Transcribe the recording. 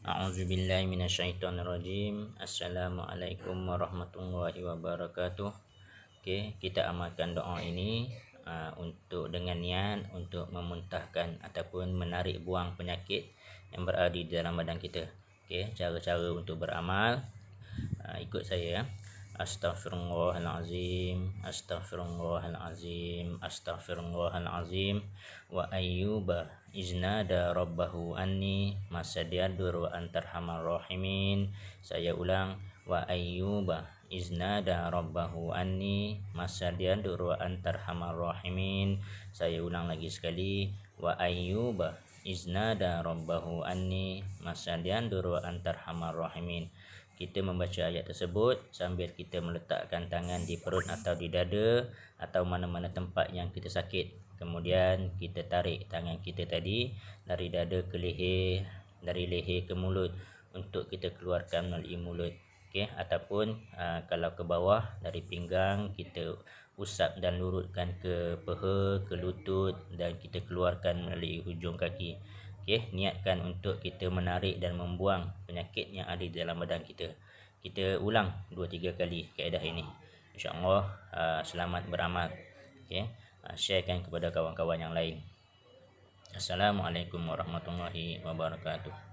A'udzu billahi minasyaitonir rajim. Assalamualaikum warahmatullahi wabarakatuh. Okey, kita amalkan doa ini uh, untuk dengan niat untuk memuntahkan ataupun menarik buang penyakit yang berada di dalam badan kita. Okey, cara-cara untuk beramal uh, ikut saya ya. Astaghfirullahalazim Astaghfirullahalazim Astaghfirullahalazim Wa ayyuba iznada rabbahu anni masadiyadur wa antarhamar rahimin Saya ulang Wa ayyuba iznada rabbahu anni masadiyadur wa antarhamar rahimin Saya ulang lagi sekali Wa ayyuba iznada rabbahu anni masadiyadur wa antarhamar rahimin kita membaca ayat tersebut sambil kita meletakkan tangan di perut atau di dada atau mana-mana tempat yang kita sakit. Kemudian kita tarik tangan kita tadi dari dada ke leher, dari leher ke mulut untuk kita keluarkan melalui mulut. Okey, ataupun aa, uh, kalau ke bawah dari pinggang kita usap dan lurutkan ke peha, ke lutut dan kita keluarkan melalui hujung kaki okay? niatkan untuk kita menarik dan membuang penyakit yang ada di dalam badan kita kita ulang 2 3 kali kaedah ini insyaallah uh, selamat beramal okey uh, sharekan kepada kawan-kawan yang lain assalamualaikum warahmatullahi wabarakatuh